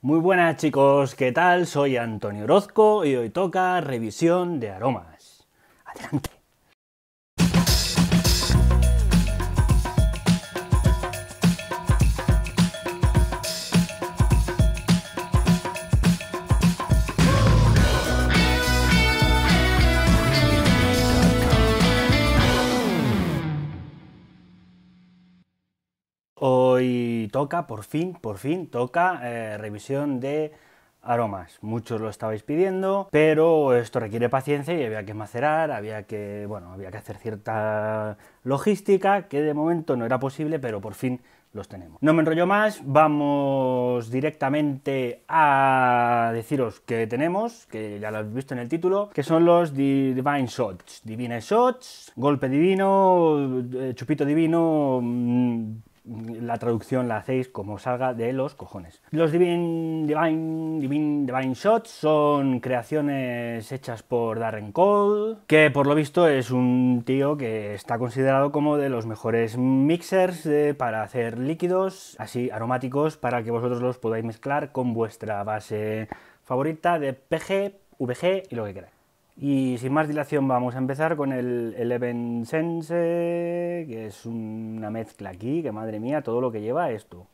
Muy buenas chicos, ¿qué tal? Soy Antonio Orozco y hoy toca revisión de aromas. Adelante. Hoy toca, por fin, por fin, toca eh, revisión de aromas. Muchos lo estabais pidiendo, pero esto requiere paciencia y había que macerar, había que, bueno, había que hacer cierta logística que de momento no era posible, pero por fin los tenemos. No me enrollo más, vamos directamente a deciros que tenemos, que ya lo habéis visto en el título, que son los Divine Shots. Divine Shots, golpe divino, eh, chupito divino, mm, la traducción la hacéis como salga de los cojones. Los Divine, Divine, Shots son creaciones hechas por Darren Cole, que por lo visto es un tío que está considerado como de los mejores mixers eh, para hacer líquidos así aromáticos para que vosotros los podáis mezclar con vuestra base favorita de PG, VG y lo que queráis. Y sin más dilación vamos a empezar con el Eleven Sense, que es una mezcla aquí, que madre mía, todo lo que lleva esto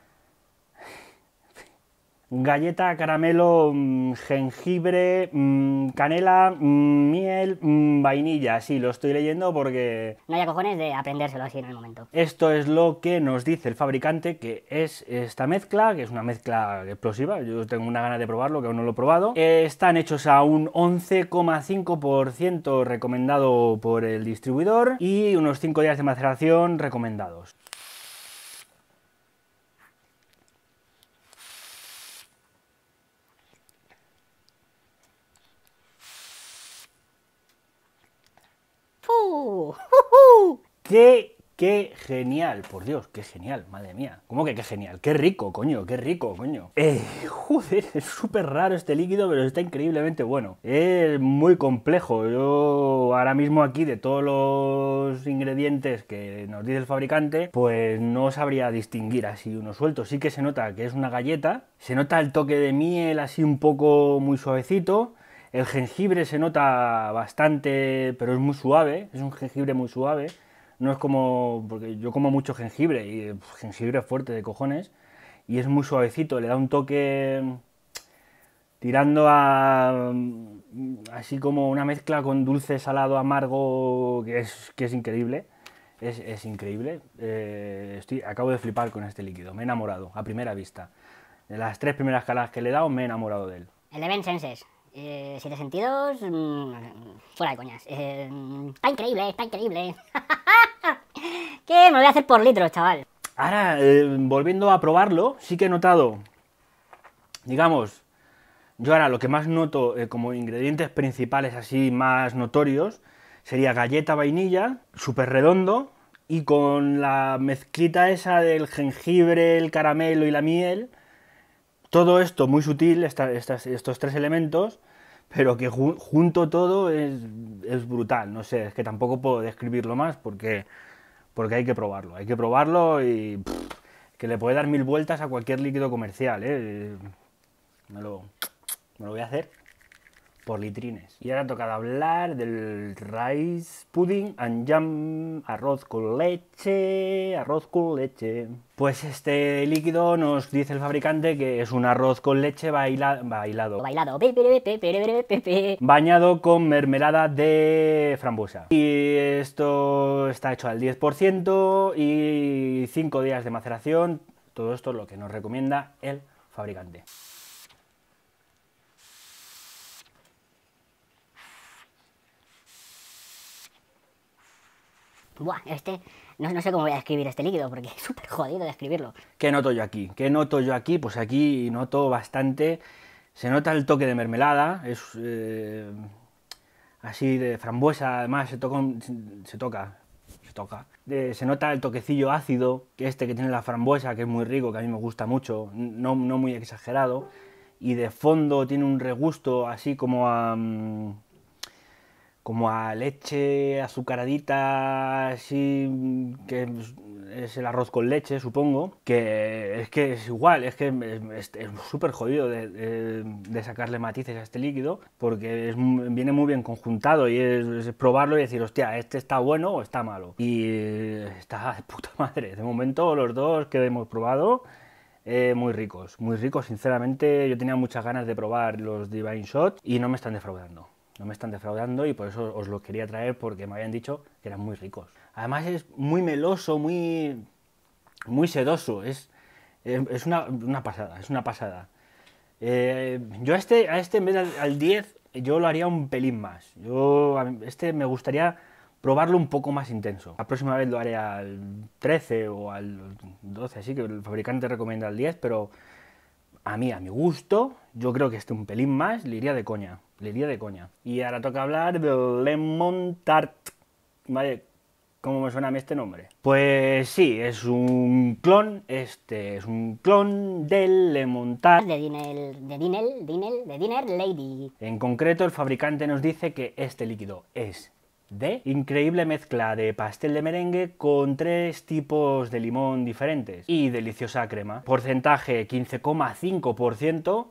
galleta, caramelo, mm, jengibre, mm, canela, mm, miel, vainilla. Sí, lo estoy leyendo porque... No hay cojones de aprendérselo así en el momento. Esto es lo que nos dice el fabricante que es esta mezcla, que es una mezcla explosiva. Yo tengo una gana de probarlo, que aún no lo he probado. Eh, están hechos a un 11,5% recomendado por el distribuidor y unos 5 días de maceración recomendados. ¡Qué, qué genial! Por Dios, qué genial, madre mía. ¿Cómo que qué genial? ¡Qué rico, coño! ¡Qué rico, coño! Eh, joder, es súper raro este líquido, pero está increíblemente bueno. Es muy complejo. Yo ahora mismo aquí, de todos los ingredientes que nos dice el fabricante, pues no sabría distinguir así uno suelto. Sí que se nota que es una galleta. Se nota el toque de miel así un poco muy suavecito. El jengibre se nota bastante, pero es muy suave, es un jengibre muy suave. No es como, porque yo como mucho jengibre y jengibre fuerte de cojones y es muy suavecito, le da un toque tirando a mm, así como una mezcla con dulce, salado, amargo, que es, que es increíble. Es, increíble. Eh, estoy, acabo de flipar con este líquido. Me he enamorado a primera vista. De las tres primeras caladas que le he dado, me he enamorado de él. Eleven Senses. Eh, siete sentidos. Mm, fuera de coñas. Eh, mm, está increíble, está increíble. ¿Qué me voy a hacer por litro, chaval. Ahora, eh, volviendo a probarlo, sí que he notado, digamos, yo ahora lo que más noto eh, como ingredientes principales así más notorios sería galleta vainilla, súper redondo, y con la mezclita esa del jengibre, el caramelo y la miel, todo esto muy sutil, estos tres elementos, pero que junto todo es, es, brutal. No sé, es que tampoco puedo describirlo más porque porque hay que probarlo, hay que probarlo y que le puede dar mil vueltas a cualquier líquido comercial. ¿eh? eh me lo voy a hacer por litrines. Y ahora ha tocado hablar del rice pudding and jam, arroz con leche, arroz con leche. Pues este líquido nos dice el fabricante que es un arroz con leche bailado. Bailado. Bañado con mermelada de frambuesa. Y esto está hecho al 10% y 5 días de maceración. Todo esto es lo que nos recomienda el fabricante. este. No, sé cómo voy a describir este líquido porque es súper jodido de escribirlo ¿Qué noto yo aquí? ¿Qué noto yo aquí? Pues aquí noto bastante. Se nota el toque de mermelada, es eh, así de frambuesa, además se toca, se toca, se toca. se nota el toquecillo ácido, que este que tiene la frambuesa, que es muy rico, que a mí me gusta mucho, no, no muy exagerado. Y de fondo tiene un regusto así como a... Mm, como a leche azucaradita, así, que es el arroz con leche, supongo, que es que es igual, es que es súper jodido de, sacarle matices a este líquido, porque viene muy bien conjuntado y es, probarlo y decir, hostia, este está bueno o está malo. Y está de puta madre. De momento los dos que hemos probado, eh, muy ricos, muy ricos, sinceramente yo tenía muchas ganas de probar los Divine Shot y no me están defraudando no me están defraudando y por eso os los quería traer porque me habían dicho que eran muy ricos. Además es muy meloso, muy, muy sedoso, es, es una, pasada, es una pasada. Eh, yo a este, a este en vez al 10, yo lo haría un pelín más. Yo este me gustaría probarlo un poco más intenso. La próxima vez lo haré al 13 o al 12, así que el fabricante recomienda al 10, pero a mí, a mi gusto, yo creo que este un pelín más le iría de coña. Le diría de coña. Y ahora toca hablar del Lemon Tart. Vale, ¿Cómo me suena a mí este nombre? Pues sí, es un clon, este es un clon del Lemon De Dinel, de Dinel, Dinel, de Dinner Lady. En concreto, el fabricante nos dice que este líquido es de increíble mezcla de pastel de merengue con tres tipos de limón diferentes y deliciosa crema. Porcentaje 15,5%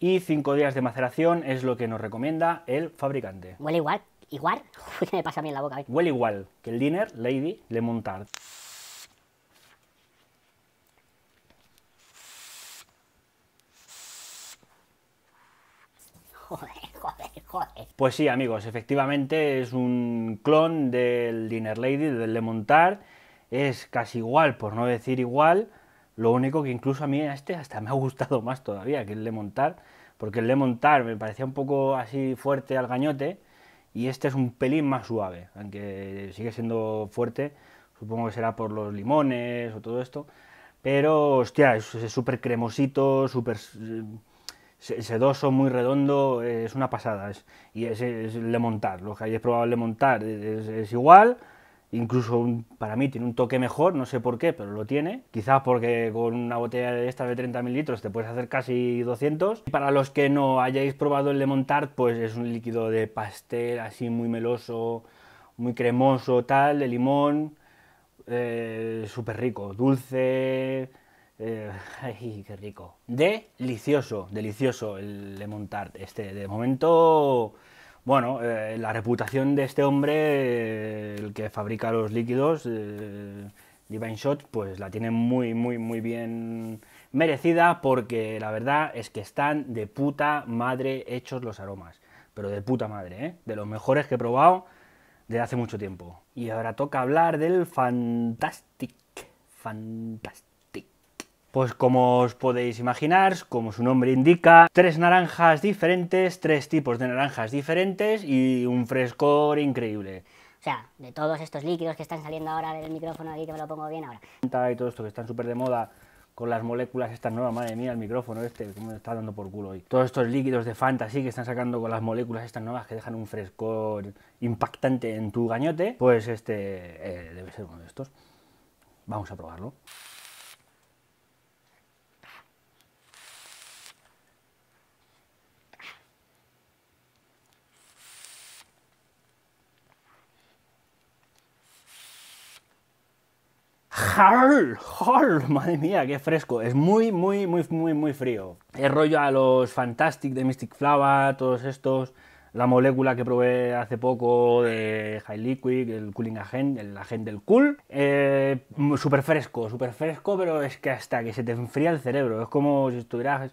y 5 días de maceración es lo que nos recomienda el fabricante. Huele igual, igual, Uy, me pasa a mí la boca. Huele igual que el Dinner Lady Le Montard. Joder, joder, Pues sí, amigos, efectivamente es un clon del Dinner Lady, del Le Es casi igual, por no decir igual, lo único que incluso a mí a este hasta me ha gustado más todavía que el de montar, porque el de montar me parecía un poco así fuerte al gañote y este es un pelín más suave, aunque sigue siendo fuerte, supongo que será por los limones o todo esto, pero hostia, es súper cremosito, súper sedoso, muy redondo, es una pasada. y es, es, el de montar. Lo que hay probado probable montar es igual incluso para mí tiene un toque mejor, no sé por qué, pero lo tiene. Quizás porque con una botella de esta de 30 mililitros te puedes hacer casi 200. Y para los que no hayáis probado el Lemon pues es un líquido de pastel así muy meloso, muy cremoso, tal, de limón, eh, súper rico, dulce. Eh, ay, qué rico. Delicioso, delicioso el Lemon Este, de momento bueno, eh, la reputación de este hombre, eh, el que fabrica los líquidos, eh, Divine Shot, pues la tiene muy, muy, muy bien merecida porque la verdad es que están de puta madre hechos los aromas. Pero de puta madre, ¿eh? De los mejores que he probado desde hace mucho tiempo. Y ahora toca hablar del Fantastic. Fantastic. Pues como os podéis imaginar, como su nombre indica, tres naranjas diferentes, tres tipos de naranjas diferentes y un frescor increíble. O sea, de todos estos líquidos que están saliendo ahora del micrófono aquí, que me lo pongo bien ahora. Y todo esto que están súper de moda, con las moléculas estas nuevas, madre mía, el micrófono este, como me está dando por culo hoy. Todos estos líquidos de fantasy que están sacando con las moléculas estas nuevas que dejan un frescor impactante en tu gañote, pues este eh, debe ser uno de estos. Vamos a probarlo. ¡Hall! hall madre mía, qué fresco. Es muy, muy, muy, muy, muy frío. El rollo a los Fantastic de Mystic Flava, todos estos. La molécula que probé hace poco de High Liquid, el Cooling Agent, el agent del Cool. Eh, súper fresco, súper fresco, pero es que hasta que se te enfría el cerebro. Es como si estuvieras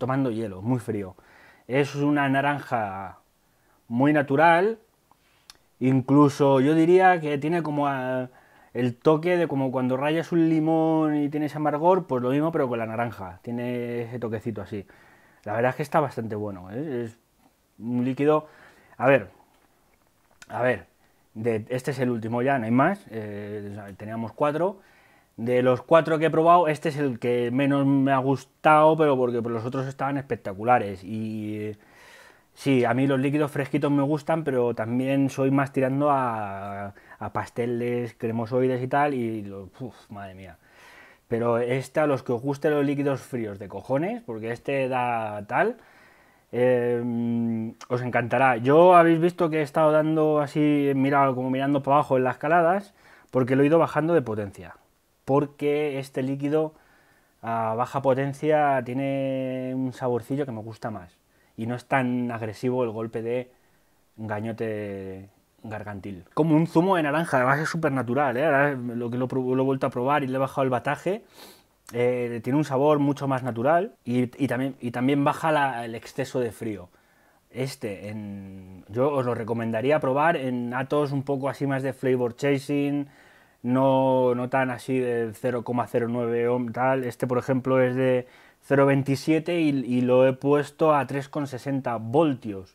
tomando hielo, muy frío. Es una naranja muy natural. Incluso yo diría que tiene como... A, el toque de como cuando rayas un limón y tienes amargor, pues lo mismo, pero con la naranja. Tiene ese toquecito así. La verdad es que está bastante bueno. ¿eh? Es un líquido. A ver, a ver, este es el último ya, no hay más. Eh, teníamos cuatro. De los cuatro que he probado, este es el que menos me ha gustado, pero porque los otros estaban espectaculares. Y eh, Sí, a mí los líquidos fresquitos me gustan, pero también soy más tirando a, pasteles, cremosoides y tal, y los, uf, madre mía. Pero este, a los que os gusten los líquidos fríos de cojones, porque este da tal, em, os encantará. Yo habéis visto que he estado dando así, mirado, como mirando para abajo en las caladas, porque lo he ido bajando de potencia. Porque este líquido a baja potencia tiene un saborcillo que me gusta más y no es tan agresivo el golpe de gañote gargantil. Como un zumo de naranja, además es súper natural, ¿eh? lo que lo, he vuelto a probar y le he bajado el bataje, eh, tiene un sabor mucho más natural y, también, baja el exceso de frío. Este, yo os lo recomendaría probar en atos un poco así más de flavor chasing, no, no tan así de 0,09 ohm tal. Este, por ejemplo, es de 0,27 y, lo he puesto a 3,60 voltios,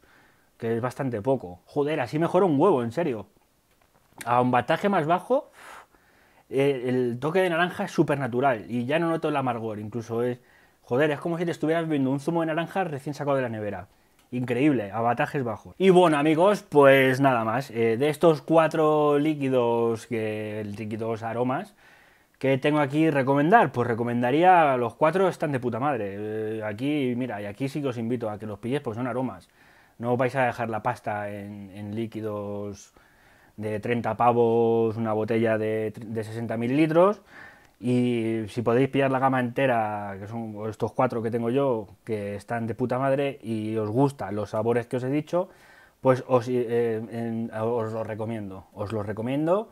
que es bastante poco. Joder, así mejor un huevo, en serio. A un bataje más bajo, eh, el toque de naranja es súper natural y ya no noto el amargor, incluso es... Joder, es como si te estuvieras viendo un zumo de naranja recién sacado de la nevera increíble, abatajes bajos. Y bueno, amigos, pues nada más. Eh, de estos cuatro líquidos, que, líquidos aromas, que tengo aquí recomendar? Pues recomendaría, los cuatro están de puta madre. Eh, aquí, mira, y aquí sí que os invito a que los pilléis, pues son aromas. No vais a dejar la pasta en, líquidos de 30 pavos, una botella de, 60 mililitros litros y si podéis pillar la gama entera, que son estos cuatro que tengo yo, que están de puta madre y os gustan los sabores que os he dicho, pues eh, os, los recomiendo. Os los recomiendo.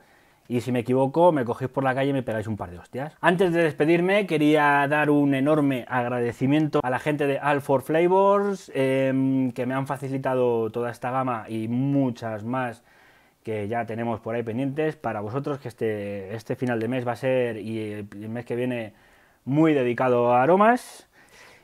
Y si me equivoco, me cogéis por la calle y me pegáis un par de hostias. Antes de despedirme, quería dar un enorme agradecimiento a la gente de All for Flavors, em, que me han facilitado toda esta gama y muchas más que ya tenemos por ahí pendientes para vosotros, que este, este final de mes va a ser y el mes que viene muy dedicado a aromas.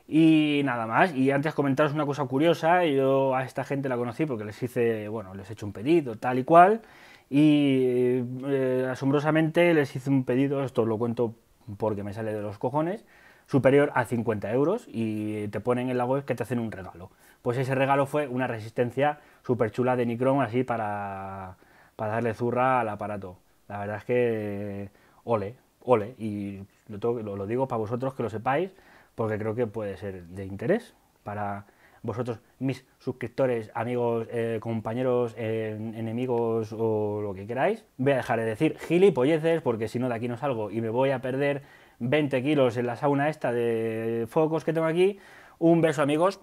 Y nada más, y antes comentaros una cosa curiosa, yo a esta gente la conocí porque les hice, bueno, les he hecho un pedido tal y cual, y eh, asombrosamente les hice un pedido, esto os lo cuento porque me sale de los cojones, superior a 50 euros y te ponen en la web que te hacen un regalo. Pues ese regalo fue una resistencia súper chula de Nicron así para para darle zurra al aparato. La verdad es que ole, ole, y lo, digo para vosotros que lo sepáis, porque creo que puede ser de interés para vosotros, mis suscriptores, amigos, eh, compañeros, eh, enemigos o lo que queráis. Voy a dejar de decir gilipolleces porque si no de aquí no salgo y me voy a perder 20 kilos en la sauna esta de focos que tengo aquí. Un beso amigos.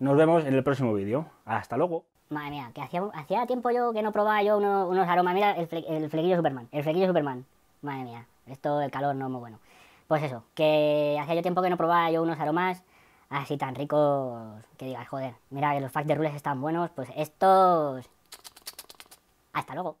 Nos vemos en el próximo vídeo. Hasta luego. Madre mía, que hacía, hacía tiempo yo que no probaba yo unos aromas. Mira, el, flequillo Superman. El flequillo Superman. Madre mía, esto el calor no es muy bueno. Pues eso, que hacía yo tiempo que no probaba yo unos aromas así tan ricos que digas, joder, mira que los facts de rules están buenos, pues estos... Hasta luego.